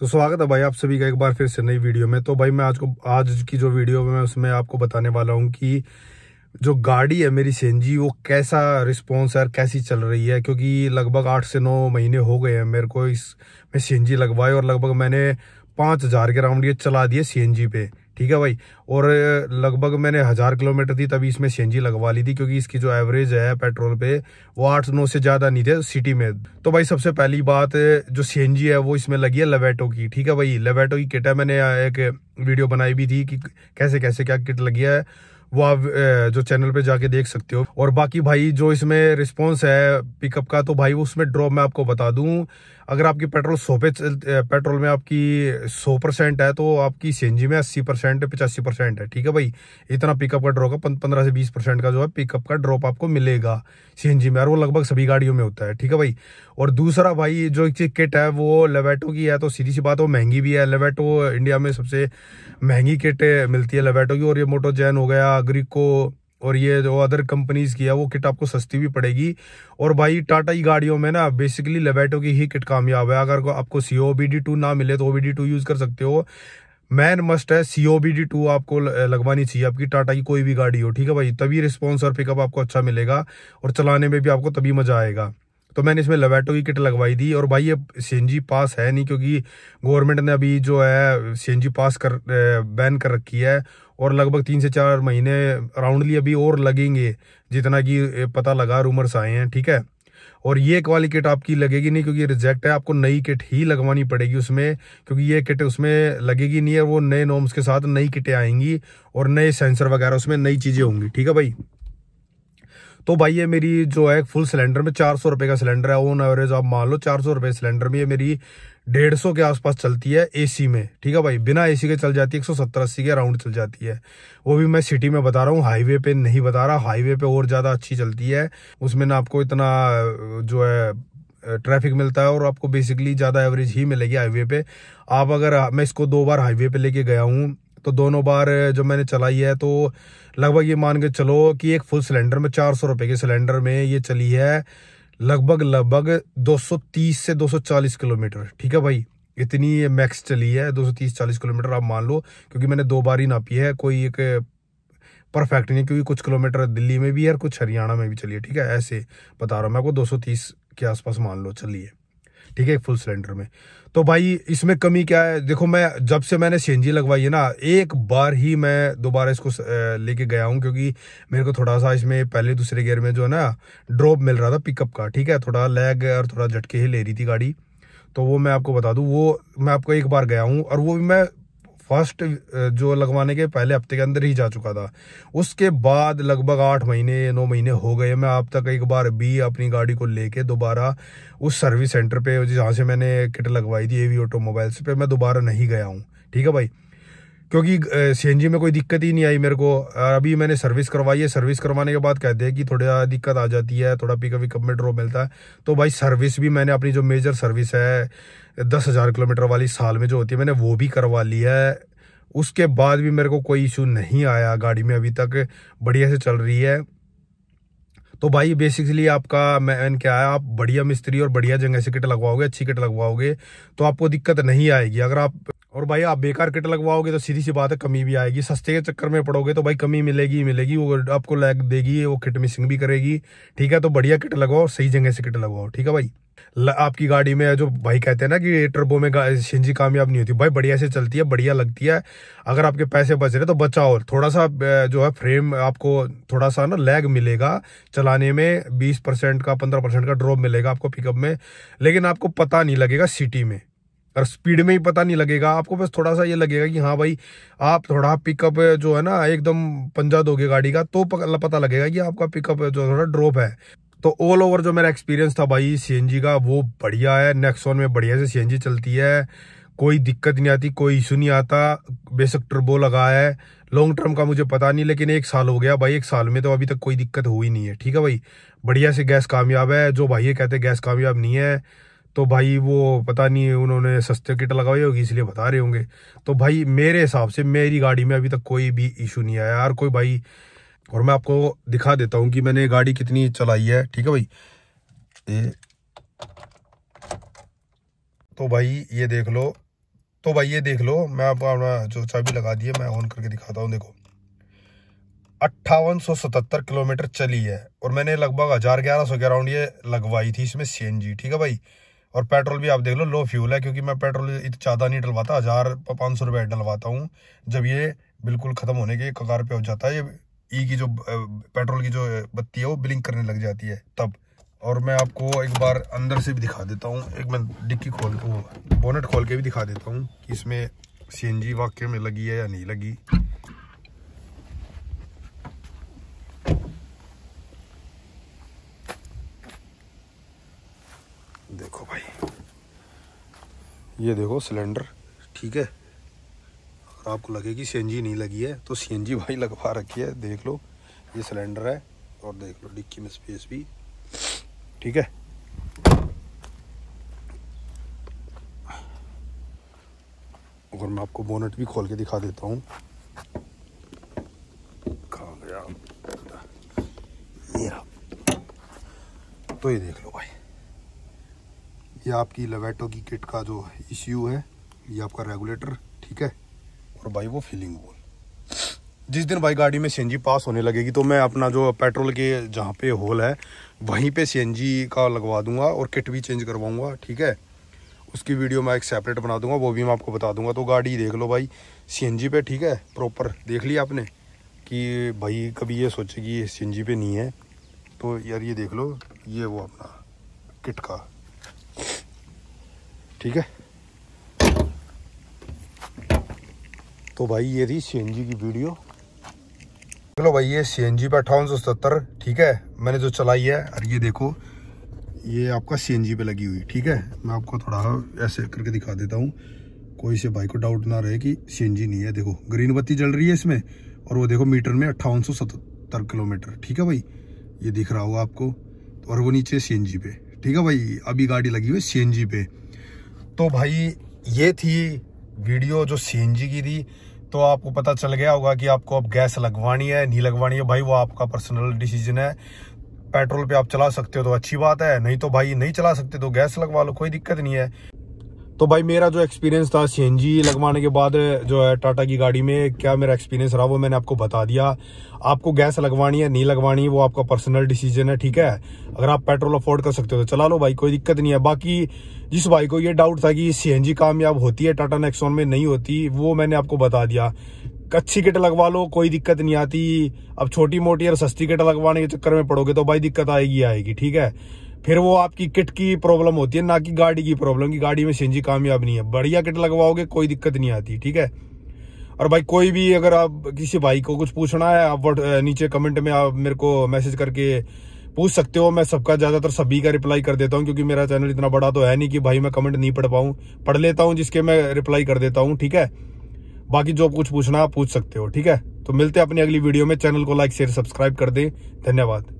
तो स्वागत है भाई आप सभी का एक बार फिर से नई वीडियो में तो भाई मैं आज को आज की जो वीडियो में उसमें आपको बताने वाला हूँ कि जो गाड़ी है मेरी सी वो कैसा रिस्पॉन्स है कैसी चल रही है क्योंकि लगभग आठ से नौ महीने हो गए हैं मेरे को इस में सी लगवाए और लगभग मैंने पाँच हज़ार के राउंड ये चला दिए सी पे ठीक है भाई और लगभग मैंने हज़ार किलोमीटर थी तभी इसमें सी लगवा ली थी क्योंकि इसकी जो एवरेज है पेट्रोल पे वो आठ नौ से ज़्यादा नहीं थे सिटी में तो भाई सबसे पहली बात जो सी है वो इसमें लगी है लेवेटो की ठीक है भाई लेवेटो की किट है मैंने एक वीडियो बनाई भी थी कि कैसे कैसे क्या किट लगी है वो आप जो चैनल पे जाके देख सकते हो और बाकी भाई जो इसमें रिस्पॉन्स है पिकअप का तो भाई उसमें ड्रॉप मैं आपको बता दूं अगर आपकी पेट्रोल सौ पे पेट्रोल में आपकी सौ परसेंट है तो आपकी सी में अस्सी परसेंट पचासी परसेंट है ठीक है भाई इतना पिकअप का ड्रॉप पंद्रह से बीस परसेंट का जो है पिकअप का ड्रॉप आपको मिलेगा सी में और वो लगभग सभी गाड़ियों में होता है ठीक है भाई और दूसरा भाई जो एक चीज किट है वो लेवेटो की है तो सीधी सी बात वो महंगी भी है लेवेटो इंडिया में सबसे महंगी किट मिलती है लेवेटो की और ये मोटो जैन हो गया ग्रिको और ये जो अदर कंपनीज की है वो किट आपको सस्ती भी पड़ेगी और भाई टाटा की गाड़ियों में ना बेसिकली लेबेटो की ही किट कामयाब है अगर आपको C O B D two ना मिले तो O B D two use कर सकते हो मैन मस्ट है C O B D two आपको लगवानी चाहिए आपकी टाटा की कोई भी गाड़ी हो ठीक है भाई तभी रिस्पॉन्स और पिकअप आपको अच्छा मिलेगा और चलाने में भी आपको तभी मज़ा आएगा तो मैंने इसमें लवेटो की किट लगवाई थी और भाई ये सी पास है नहीं क्योंकि गवर्नमेंट ने अभी जो है सी पास कर बैन कर रखी है और लगभग तीन से चार महीने राउंडली अभी और लगेंगे जितना कि पता लगा रूमर्स आए हैं ठीक है और ये वाली किट आपकी लगेगी नहीं क्योंकि रिजेक्ट है आपको नई किट ही लगवानी पड़ेगी उसमें क्योंकि ये किट उसमें लगेगी नहीं है वो नए नॉर्म्स के साथ नई किटें आएंगी और नए सेंसर वगैरह उसमें नई चीज़ें होंगी ठीक है भाई तो भाई ये मेरी जो है फुल सिलेंडर में चार सौ रुपये का सिलेंडर है ऑन एवरेज आप मान लो चार सौ रुपये सिलेंडर में ये मेरी डेढ़ सौ के आसपास चलती है एसी में ठीक है भाई बिना एसी के चल जाती है एक सौ सत्तर अस्सी के अराउंड चल जाती है वो भी मैं सिटी में बता रहा हूँ हाईवे पे नहीं बता रहा हाईवे पे और ज़्यादा अच्छी चलती है उसमें ना आपको इतना जो है ट्रैफिक मिलता है और आपको बेसिकली ज़्यादा एवरेज ही मिलेगी हाईवे पे आप अगर मैं इसको दो बार हाईवे पे लेके गया हूँ तो दोनों बार जब मैंने चलाई है तो लगभग ये मान के चलो कि एक फुल सिलेंडर में चार सौ रुपये के सिलेंडर में ये चली है लगभग लगभग 230 से 240 किलोमीटर ठीक है भाई इतनी ये मैक्स चली है 230-40 किलोमीटर आप मान लो क्योंकि मैंने दो बार ही नापी है कोई एक परफेक्ट नहीं क्योंकि कुछ किलोमीटर दिल्ली में भी है और कुछ हरियाणा में भी चली है ठीक है ऐसे बता रहा हूँ मैं आपको 230 के आसपास मान लो चलिए ठीक है फुल सिलेंडर में तो भाई इसमें कमी क्या है देखो मैं जब से मैंने सी लगवाई है ना एक बार ही मैं दोबारा इसको लेके गया हूँ क्योंकि मेरे को थोड़ा सा इसमें पहले दूसरे गेयर में जो है ना ड्रॉप मिल रहा था पिकअप का ठीक है थोड़ा लैग और थोड़ा झटके ही ले रही थी गाड़ी तो वो मैं आपको बता दूँ वो मैं आपको एक बार गया हूँ और वो भी मैं फर्स्ट जो लगवाने के पहले हफ्ते के अंदर ही जा चुका था उसके बाद लगभग आठ महीने नौ महीने हो गए मैं अब तक एक बार भी अपनी गाड़ी को लेके दोबारा उस सर्विस सेंटर पे जहाँ से मैंने किट लगवाई थी ए वी ऑटोमोबाइल्स पे मैं दोबारा नहीं गया हूँ ठीक है भाई क्योंकि सी में कोई दिक्कत ही नहीं आई मेरे को अभी मैंने सर्विस करवाई है सर्विस करवाने के बाद कहते हैं कि थोड़ा दिक्कत आ जाती है थोड़ा पिकअप विकअप में ड्रॉप मिलता है तो भाई सर्विस भी मैंने अपनी जो मेजर सर्विस है दस हज़ार किलोमीटर वाली साल में जो होती है मैंने वो भी करवा ली है उसके बाद भी मेरे को कोई इशू नहीं आया गाड़ी में अभी तक बढ़िया से चल रही है तो भाई बेसिकली आपका मैन क्या है आप बढ़िया मिस्त्री और बढ़िया जगह से किट लगवाओगे अच्छी किट लगवाओगे तो आपको दिक्कत नहीं आएगी अगर आप और भाई आप बेकार किट लगवाओगे तो सीधी सी बात है कमी भी आएगी सस्ते के चक्कर में पड़ोगे तो भाई कमी मिलेगी मिलेगी वो आपको लैग देगी वो किट मिसिंग भी करेगी ठीक है तो बढ़िया किट लगाओ सही जगह से किट लगवाओ ठीक है भाई आपकी गाड़ी में जो भाई कहते हैं ना कि ट्रबो में शिंजी कामयाब नहीं होती भाई बढ़िया से चलती है बढ़िया लगती है अगर आपके पैसे बच रहे तो बचाओ थोड़ा सा जो है फ्रेम आपको थोड़ा सा ना लैग मिलेगा चलाने में बीस परसेंट का पंद्रह परसेंट का ड्रॉप मिलेगा आपको पिकअप में लेकिन आपको पता नहीं लगेगा सिटी में और स्पीड में ही पता नहीं लगेगा आपको बस थोड़ा सा ये लगेगा कि हाँ भाई आप थोड़ा पिकअप जो है ना एकदम पंजा दोगे गाड़ी का तो पता लगेगा कि आपका पिकअप जो थोड़ा ड्रॉप है तो ऑल ओवर जो मेरा एक्सपीरियंस था भाई सीएनजी का वो बढ़िया है नेक्सोन में बढ़िया से सीएनजी चलती है कोई दिक्कत नहीं आती कोई इशू नहीं आता बेशक ट्रबो लगा है लॉन्ग टर्म का मुझे पता नहीं लेकिन एक साल हो गया भाई एक साल में तो अभी तक कोई दिक्कत हुई नहीं है ठीक है भाई बढ़िया से गैस कामयाब है जो भाई ये कहते हैं गैस कामयाब नहीं है तो भाई वो पता नहीं उन्होंने सस्ते किट लगाई होगी इसलिए बता रहे होंगे तो भाई मेरे हिसाब से मेरी गाड़ी में अभी तक कोई भी इशू नहीं आया यार कोई भाई और मैं आपको दिखा देता हूँ कि मैंने गाड़ी कितनी चलाई है ठीक है भाई ए, तो भाई ये देख लो तो भाई ये देख लो मैं आपको अपना जो चाबी लगा दी है मैं ऑन करके दिखाता हूँ देखो अट्ठावन किलोमीटर चली है और मैंने लगभग हज़ार ग्यारह सौ के अराउंड ये लगवाई थी इसमें सी ठीक है भाई और पेट्रोल भी आप देख लो लो फ्यूल है क्योंकि मैं पेट्रोल इतना ज़्यादा नहीं डलवाता हज़ार पाँच सौ रुपये डलवाता हूँ जब ये बिल्कुल ख़त्म होने के कगार पे हो जाता है ये ई e की जो पेट्रोल की जो बत्ती है वो ब्लिंक करने लग जाती है तब और मैं आपको एक बार अंदर से भी दिखा देता हूँ एक मैं डिक्की खोल के बोनेट खोल के भी दिखा देता हूँ कि इसमें सी एन जी वाक्य में लगी है या नहीं लगी देखो भाई ये देखो सिलेंडर ठीक है और आपको लगेगी सीएनजी नहीं लगी है तो सीएनजी भाई लगवा रखी है देख लो ये सिलेंडर है और देख लो डिक्की में स्पेस भी ठीक है और मैं आपको बोनट भी खोल के दिखा देता हूँ तो ये देख लो भाई ये आपकी लवेटो की किट का जो इश्यू है ये आपका रेगुलेटर ठीक है भाई वो फीलिंग वॉल जिस दिन भाई गाड़ी में सी पास होने लगेगी तो मैं अपना जो पेट्रोल के जहाँ पे होल है वहीं पे सी का लगवा दूंगा और किट भी चेंज करवाऊंगा ठीक है उसकी वीडियो मैं एक सेपरेट बना दूंगा वो भी मैं आपको बता दूंगा तो गाड़ी देख लो भाई सी पे ठीक है प्रॉपर देख लिया आपने कि भाई कभी ये सोचे कि ये सी पे नहीं है तो यार ये देख लो ये वो अपना किट का ठीक है तो भाई ये थी सी की वीडियो चलो भाई ये सी एन जी पे अट्ठावन सौ ठीक है मैंने जो चलाई है और ये देखो ये आपका सी एन जी पे लगी हुई ठीक है मैं आपको थोड़ा ऐसे करके दिखा देता हूँ कोई से भाई को डाउट ना रहे कि सी एन जी नहीं है देखो ग्रीन बत्ती जल रही है इसमें और वो देखो मीटर में अट्ठावन सौ किलोमीटर ठीक है भाई ये दिख रहा होगा आपको और वो नीचे सी एन जी पे ठीक है भाई अभी गाड़ी लगी हुई सी एन जी पे तो भाई ये थी वीडियो जो सी एन जी की थी तो आपको पता चल गया होगा कि आपको अब गैस लगवानी है नहीं लगवानी है भाई वो आपका पर्सनल डिसीजन है पेट्रोल पे आप चला सकते हो तो अच्छी बात है नहीं तो भाई नहीं चला सकते तो गैस लगवा लो कोई दिक्कत नहीं है तो भाई मेरा जो एक्सपीरियंस था सी लगवाने के बाद जो है टाटा की गाड़ी में क्या मेरा एक्सपीरियंस रहा वो मैंने आपको बता दिया आपको गैस लगवानी है नहीं लगवानी है वो आपका पर्सनल डिसीजन है ठीक है अगर आप पेट्रोल अफोर्ड कर सकते हो तो चला लो भाई कोई दिक्कत नहीं है बाकी जिस भाई को ये डाउट था कि सी कामयाब होती है टाटा नेक्सॉन में नहीं होती वो मैंने आपको बता दिया अच्छी किट लगवा लो कोई दिक्कत नहीं आती अब छोटी मोटी और सस्ती किट लगवाने के चक्कर में पड़ोगे तो भाई दिक्कत आएगी आएगी ठीक है फिर वो आपकी किट की प्रॉब्लम होती है ना कि गाड़ी की प्रॉब्लम की गाड़ी में सीएनजी कामयाब नहीं है बढ़िया किट लगवाओगे कोई दिक्कत नहीं आती ठीक है और भाई कोई भी अगर आप किसी भाई को कुछ पूछना है आप नीचे कमेंट में आप मेरे को मैसेज करके पूछ सकते हो मैं सबका ज़्यादातर सभी का रिप्लाई कर देता हूँ क्योंकि मेरा चैनल इतना बड़ा तो है नहीं कि भाई मैं कमेंट नहीं पढ़ पाऊँ पढ़ लेता हूँ जिसके मैं रिप्लाई कर देता हूँ ठीक है बाकी जो कुछ पूछना आप पूछ सकते हो ठीक है तो मिलते हैं अपनी अगली वीडियो में चैनल को लाइक शेयर सब्सक्राइब कर दें धन्यवाद